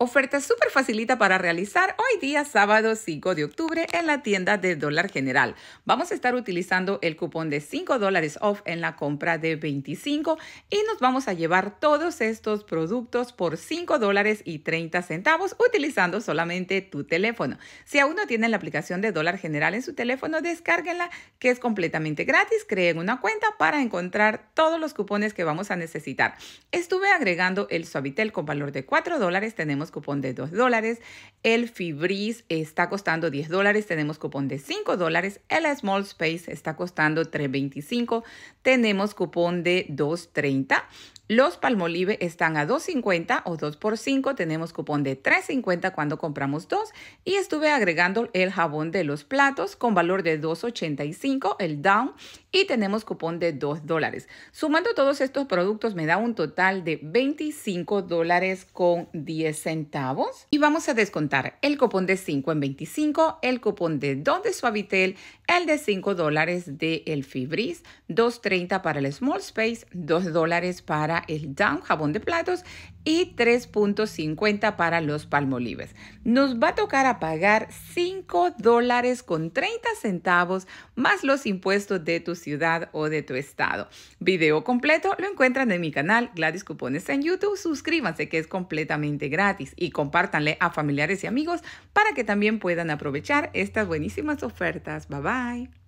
Oferta súper facilita para realizar hoy día sábado 5 de octubre en la tienda de Dólar General. Vamos a estar utilizando el cupón de 5 dólares off en la compra de 25 y nos vamos a llevar todos estos productos por 5 dólares y 30 centavos utilizando solamente tu teléfono. Si aún no tienen la aplicación de Dólar General en su teléfono, descárguenla que es completamente gratis. Creen una cuenta para encontrar todos los cupones que vamos a necesitar. Estuve agregando el suavitel con valor de 4 dólares. Tenemos cupón de 2 dólares. El Fibris está costando 10 dólares, tenemos cupón de 5 dólares. El Small Space está costando 3.25, tenemos cupón de 2.30. Los Palmolive están a 2.50 o 2 por 5, tenemos cupón de 3.50 cuando compramos dos. Y estuve agregando el jabón de los platos con valor de 2.85, el Down, y tenemos cupón de 2 dólares. Sumando todos estos productos me da un total de 25 dólares con 10 centavos y vamos a descontar el cupón de 5 en 25, el cupón de Don de Suavitel, el de 5 dólares de El Fibris, 2.30 para el Small Space, 2 dólares para el Down jabón de platos y 3.50 para los palmolives. Nos va a tocar a pagar 5 dólares con 30 centavos más los impuestos de tus ciudad o de tu estado. Video completo lo encuentran en mi canal Gladys Cupones en YouTube. Suscríbanse que es completamente gratis y compártanle a familiares y amigos para que también puedan aprovechar estas buenísimas ofertas. Bye bye.